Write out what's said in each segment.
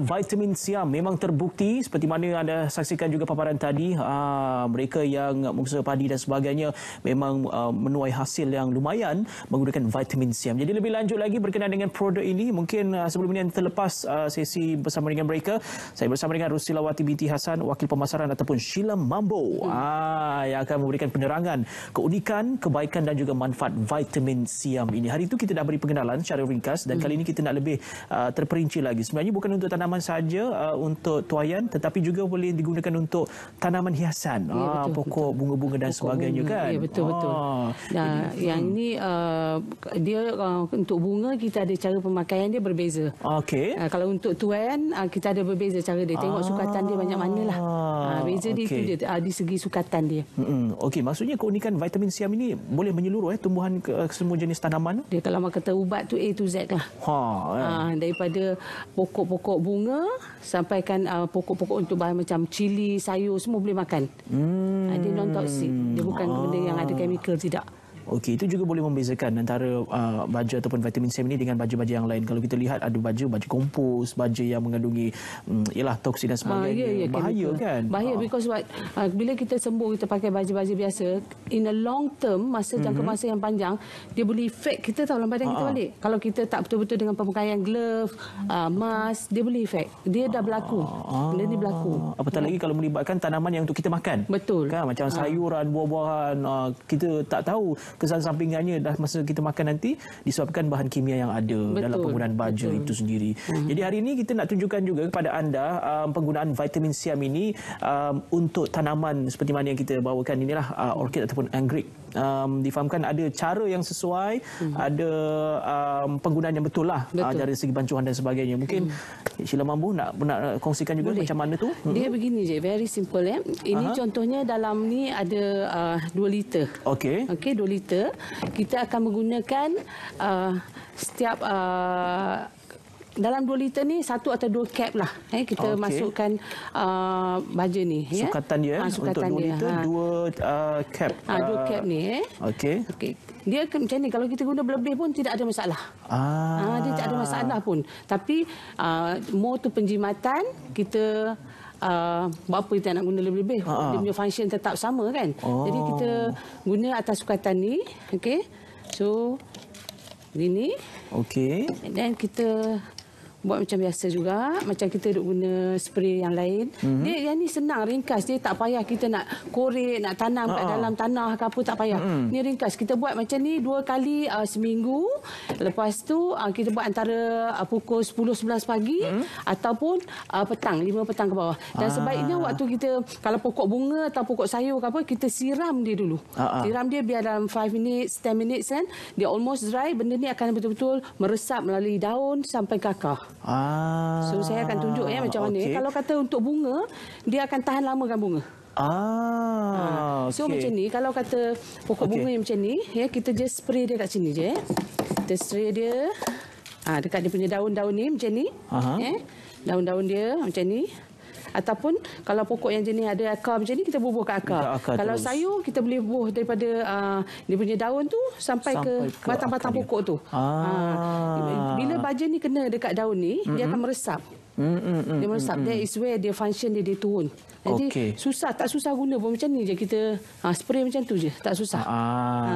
Vitamin C memang terbukti seperti mana yang anda saksikan juga paparan tadi ah, mereka yang mengusaha padi dan sebagainya memang ah, menuai hasil yang lumayan menggunakan vitamin C. Jadi lebih lanjut lagi berkenaan dengan produk ini mungkin ah, sebelum ini yang terlepas sesi bersama dengan mereka saya bersama dengan Rusila Wati binti Hasan wakil pemasaran ataupun Sheila Mambo hmm. yang akan memberikan penerangan keunikan, kebaikan dan juga manfaat vitamin C ini. Hari itu kita dah beri pengenalan secara ringkas dan hmm. kali ini kita nak lebih terperinci lagi. Sebenarnya bukan untuk tanam tanaman saja uh, untuk tuayan tetapi juga boleh digunakan untuk tanaman hiasan ya, ah, pokok bunga-bunga dan pokok sebagainya bunga. kan ya betul ah. betul nah ini, yang hmm. ini uh, dia uh, untuk bunga kita ada cara pemakaian dia berbeza okey uh, kalau untuk tuayan uh, kita ada berbeza cara dia tengok ah. sukatan dia banyak manalah ah uh, beza dia okay. itu dia uh, di segi sukatan dia hmm okey maksudnya keunikan vitamin siam ini boleh menyeluruh eh tumbuhan ke, semua jenis tanaman dia kalau kata ubat tu A to Z lah ha, ya. ha daripada pokok-pokok bunga bunga sampaikan uh, pokok-pokok untuk bahan macam cili, sayur semua boleh makan. Hmm. Uh, dia non toxic. Dia bukan ah. benda yang ada chemical tidak. Okey, itu juga boleh membezakan antara uh, baja ataupun vitamin C ini dengan baju-baju yang lain. Kalau kita lihat ada baju, baju kompos, baju yang mengandungi mm, ialah um, toksin dan ah, sebagainya. Uh, ya, yeah, yeah, bahaya chemical. kan? Bahaya uh. because what, uh, bila kita sembuh kita pakai baju-baju biasa in a long term masa mhm. jangka masa yang panjang dia boleh efek kita tahu dalam badan uh -huh. kita ah, balik. Kalau kita tak betul-betul dengan pemakaian glove, uh, mask, dia boleh efek. Dia dah berlaku. Benda ni berlaku. Apatah yeah. lagi kalau melibatkan tanaman yang untuk kita makan. Betul. Kan macam sayuran, uh. buah-buahan, uh, kita tak tahu kesan sampingannya dah masa kita makan nanti disebabkan bahan kimia yang ada betul, dalam penggunaan baju betul. itu sendiri. Hmm. Jadi hari ini kita nak tunjukkan juga kepada anda um, penggunaan vitamin siam ini um, untuk tanaman seperti mana yang kita bawakan inilah uh, orkid ataupun anggrek um, difahamkan ada cara yang sesuai, hmm. ada um, penggunaan yang betul lah betul. Uh, dari segi bancuhan dan sebagainya. Mungkin hmm. Sheila Mambu nak, nak kongsikan juga Boleh. macam mana tu? Dia hmm. begini je, very simple. Eh. Ini Aha. contohnya dalam ni ada uh, 2 liter. Okey. Okey, 2 liter. Kita akan menggunakan uh, setiap... Uh, dalam 2 liter ni satu atau dua cap lah eh kita okay. masukkan a uh, baja ni ya sukatan dia ah, ha, sukatan untuk 2 liter 2 ha. uh, cap ah ha, 2 cap ni eh okey okey dia macam ni kalau kita guna lebih pun tidak ada masalah ah ha, dia tak ada masalah pun tapi a uh, more tu penjimatan kita Uh, buat apa kita nak guna lebih-lebih uh-huh. dia punya function tetap sama kan oh. jadi kita oh. guna atas sukatan ni Okey. so ini Okey. Dan kita buat macam biasa juga macam kita duk guna spray yang lain mm -hmm. dia yang ni senang ringkas dia tak payah kita nak korek nak tanam uh kat ah, ah. dalam tanah ke apa tak payah mm -hmm. ni ringkas kita buat macam ni dua kali uh, seminggu lepas tu uh, kita buat antara uh, pukul 10 11 pagi mm -hmm. ataupun uh, petang 5 petang ke bawah dan uh sebaiknya waktu kita kalau pokok bunga atau pokok sayur ke apa kita siram dia dulu uh siram dia biar dalam 5 minutes, 10 minutes kan dia almost dry benda ni akan betul-betul meresap melalui daun sampai ke akar Ah. So saya akan tunjuk ya macam okay. mana. Eh. Kalau kata untuk bunga, dia akan tahan lama kan bunga. Ah. Ha. So okay. macam ni, kalau kata pokok okay. bunga yang macam ni, ya kita just spray dia kat sini je. Eh. Kita spray dia. Ah ha, dekat dia punya daun-daun ni macam ni. Aha. Eh. Daun-daun dia macam ni ataupun kalau pokok yang jenis ada akar macam ni kita bubuhkan akar. akar kalau terus. sayur kita boleh bubuh daripada uh, dia punya daun tu sampai, sampai ke, ke batang-batang pokok tu. Ah. Ha. Bila baja ni kena dekat daun ni mm -hmm. dia akan meresap. Mm, mm, mm, dia mm, that mm. is where dia function dia, dia turun. Jadi okay. susah, tak susah guna pun macam ni je kita ha, spray macam tu je, tak susah. Ah,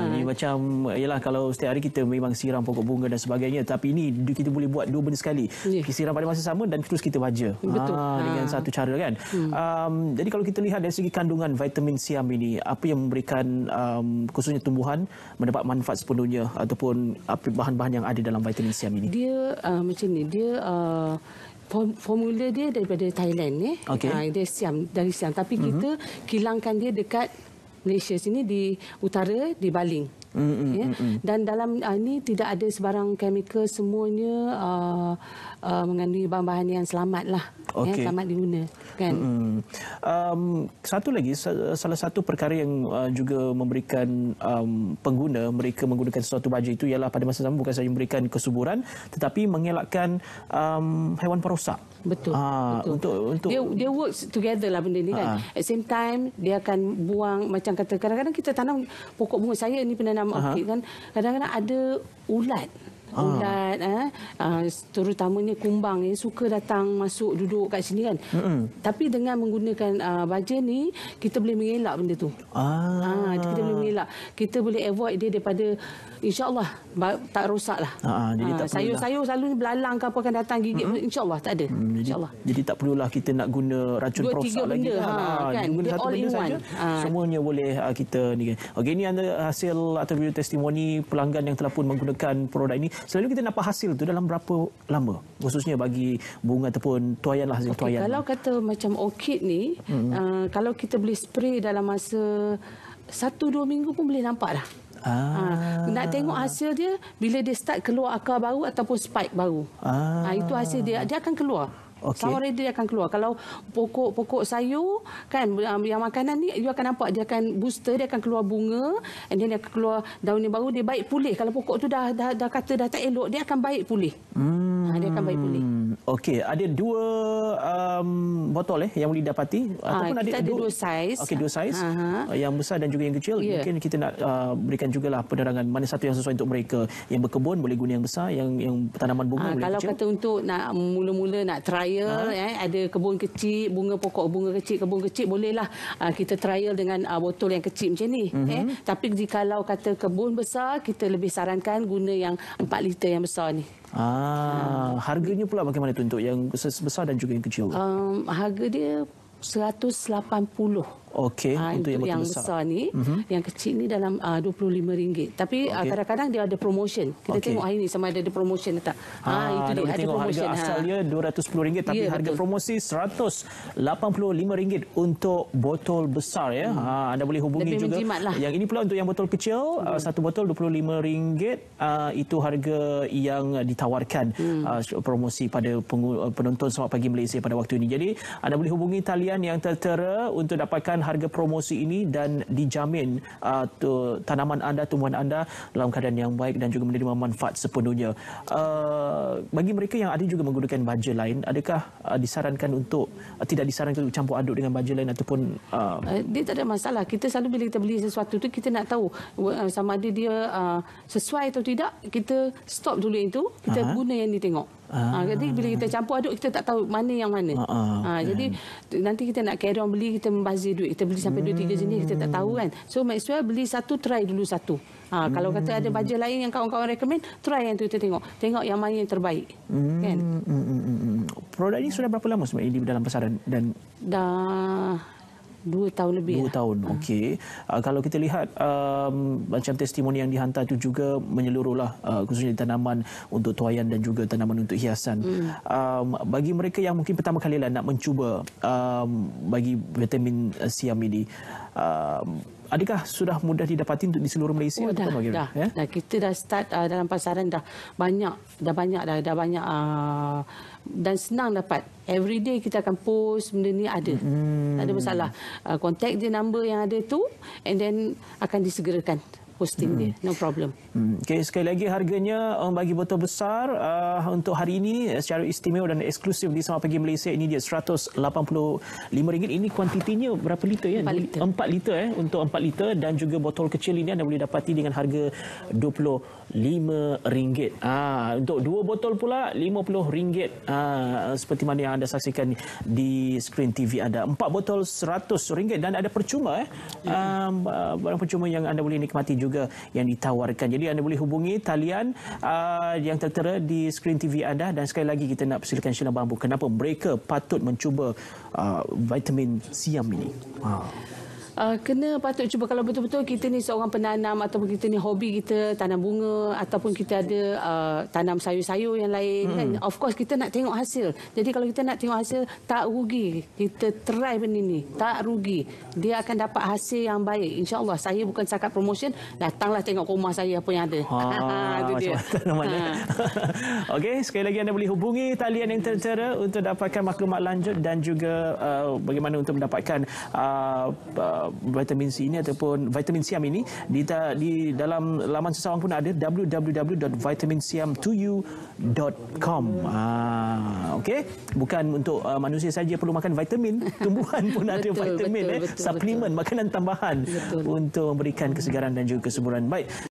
ha. Ini macam, yalah kalau setiap hari kita memang siram pokok bunga dan sebagainya tapi ini kita boleh buat dua benda sekali. Yeah. Siram pada masa sama dan terus kita baja. Betul. Ah, ha, dengan satu cara kan. Hmm. Um, jadi kalau kita lihat dari segi kandungan vitamin C ini, apa yang memberikan um, khususnya tumbuhan mendapat manfaat sepenuhnya ataupun apa bahan-bahan yang ada dalam vitamin C ini? Dia uh, macam ni, dia... Uh, formula dia daripada Thailand ni. Okay. Ah, dia Siam dari Siam tapi uh mhm. -huh. kita kilangkan dia dekat Malaysia sini di utara di Baling. Mm-hmm. Yeah? Mm-hmm. Dan dalam uh, ah, ni tidak ada sebarang kimia semuanya uh, uh, mengandungi bahan-bahan yang selamat lah. Ya, okay. Yeah? Selamat diguna. Kan? Mm-hmm. Um, satu lagi, salah satu perkara yang uh, juga memberikan um, pengguna mereka menggunakan sesuatu baju itu ialah pada masa sama bukan sahaja memberikan kesuburan tetapi mengelakkan um, haiwan perosak. Betul. Ha, betul. Untuk, untuk dia, dia works together lah benda ni kan. Ha. At same time, dia akan buang macam kata kadang-kadang kita tanam pokok bunga. Saya ni pernah macam okey kan kadang-kadang ada ulat Ah. bulat ha. Eh. Ah, ha, terutamanya kumbang yang suka datang masuk duduk kat sini kan mm -hmm. tapi dengan menggunakan uh, baja ni kita boleh mengelak benda tu ah. ha, kita boleh mengelak kita boleh avoid dia daripada insyaAllah tak rosak lah sayur-sayur ha, selalunya belalang ke apa akan datang gigit mm -hmm. insyaAllah tak ada hmm, jadi, insya jadi tak perlulah kita nak guna racun perosak lagi benda, kan. ha, kan? guna satu benda saja ha. semuanya boleh kita ni. Kan. Okay, ini anda hasil atau video testimoni pelanggan yang telah pun menggunakan produk ini selalu kita dapat hasil tu dalam berapa lama khususnya bagi bunga ataupun tuayan lah okay, tuayan kalau lah. kata macam orchid ni hmm. uh, kalau kita boleh spray dalam masa satu dua minggu pun boleh nampak dah Ah. Ha, nak tengok hasil dia bila dia start keluar akar baru ataupun spike baru. Ah. Ha, itu hasil dia dia akan keluar. Okay. Sawar dia akan keluar. Kalau pokok-pokok sayur kan yang makanan ni you akan nampak dia akan booster dia akan keluar bunga and then dia akan keluar daun yang baru dia baik pulih. Kalau pokok tu dah dah, dah kata dah tak elok dia akan baik pulih. Hmm. Ha, dia akan baik pulih. Okey, ada dua um, botol eh yang boleh dapati ha, ah, ataupun ada, ada dua saiz. Okey dua saiz. Aha. Uh, yang besar dan juga yang kecil. Yeah. Mungkin kita nak uh, berikan lah penerangan mana satu yang sesuai untuk mereka yang berkebun boleh guna yang besar yang yang tanaman bunga ha, boleh kalau kecil. Kalau kata untuk nak mula-mula nak trial ha. eh ada kebun kecil, bunga pokok bunga kecil, kebun kecil bolehlah uh, kita trial dengan uh, botol yang kecil macam ni mm-hmm. eh. Tapi jika kalau kata kebun besar kita lebih sarankan guna yang 4 liter yang besar ni. Ah, harganya pula bagaimana itu untuk yang besar dan juga yang kecil? Um, harga dia 180 Okey, uh, untuk, untuk yang besar, besar ni, uh-huh. yang kecil ni dalam uh, RM25. Tapi ah, okay. uh, dia ada promotion. Kita okay. tengok hari ni sama ada ada promotion atau tak. Ha, ha itu dia ada promotion. Harga ha. 210 ringgit, tapi yeah, harga betul. promosi 185 ringgit untuk botol besar ya. Hmm. Ha, anda boleh hubungi Lebih juga. Lah. Yang ini pula untuk yang botol kecil, hmm. uh, satu botol RM25 uh, itu harga yang ditawarkan hmm. uh, promosi pada penonton Selamat Pagi Malaysia pada waktu ini. Jadi anda boleh hubungi talian yang tertera untuk dapatkan harga promosi ini dan dijamin uh, tu, tanaman anda, tumbuhan anda dalam keadaan yang baik dan juga menerima manfaat sepenuhnya. Uh, bagi mereka yang ada juga menggunakan baja lain, adakah uh, disarankan untuk uh, tidak disarankan untuk campur aduk dengan baja lain ataupun uh, uh, dia tak ada masalah. Kita selalu bila kita beli sesuatu tu kita nak tahu uh, sama ada dia uh, sesuai atau tidak. Kita stop dulu itu, kita Aha. guna yang ditengok. Ah. Ha, jadi bila kita campur aduk kita tak tahu mana yang mana. Ah, ah, ha, jadi nanti kita nak carry on beli kita membazir duit. Kita beli sampai dua tiga jenis kita tak tahu kan. So might well beli satu try dulu satu. Ha, kalau kata ada hmm. baja lain yang kawan-kawan recommend, try yang tu kita tengok. Tengok yang mana yang terbaik. Hmm. Kan? Hmm. hmm, hmm Produk ini sudah berapa lama sebenarnya di dalam pasaran dan dah Dua tahun lebih. Dua lah. tahun, ah. okey. Uh, kalau kita lihat um, macam testimoni yang dihantar itu juga menyeluruhlah uh, khususnya tanaman untuk tuayan dan juga tanaman untuk hiasan. Hmm. Um, bagi mereka yang mungkin pertama kali lah nak mencuba um, bagi vitamin uh, siam ini, um, Adakah sudah mudah didapati untuk di seluruh Malaysia? Oh, dah, dah. Ya? Nah, kita dah start uh, dalam pasaran dah banyak, dah banyak dah, dah banyak uh, dan senang dapat. Every day kita akan post benda ni ada. Hmm. Tak ada hmm. masalah. Uh, contact dia number yang ada tu and then akan disegerakan hosting hmm. dia. No problem. Hmm. Okay, sekali lagi harganya um, bagi botol besar uh, untuk hari ini eh, secara istimewa dan eksklusif di Sama Pagi Malaysia ini dia RM185. Ini kuantitinya berapa liter? ya? 4 liter. 4 liter eh, untuk 4 liter dan juga botol kecil ini anda boleh dapati dengan harga RM25. Ah, untuk dua botol pula RM50 ah, seperti mana yang anda saksikan di skrin TV anda. Empat botol RM100 dan ada percuma. Eh, ya. um, barang percuma yang anda boleh nikmati juga yang ditawarkan. Jadi anda boleh hubungi talian uh, yang tertera di skrin TV anda dan sekali lagi kita nak persilakan Sheila Bambu. Kenapa mereka patut mencuba uh, vitamin siam ini? Wow. Ah. Uh, kena patut cuba kalau betul-betul kita ni seorang penanam ataupun kita ni hobi kita tanam bunga ataupun kita ada uh, tanam sayur-sayur yang lain kan. hmm. kan. Of course kita nak tengok hasil. Jadi kalau kita nak tengok hasil tak rugi. Kita try benda ni. Tak rugi. Dia akan dapat hasil yang baik. InsyaAllah saya bukan cakap promotion. Datanglah tengok rumah saya apa yang ada. Ha, ha, ha. Okey, sekali lagi anda boleh hubungi talian yang tertera untuk dapatkan maklumat lanjut dan juga uh, bagaimana untuk mendapatkan uh, uh, vitamin C ini ataupun vitamin siam ini di, di dalam laman sesawang pun ada www.vitaminsiam2u.com. Ah, okey. Bukan untuk uh, manusia saja perlu makan vitamin, tumbuhan pun ada betul, vitamin betul, eh, betul, suplemen, betul. makanan tambahan betul. untuk memberikan kesegaran dan juga kesuburan. Baik.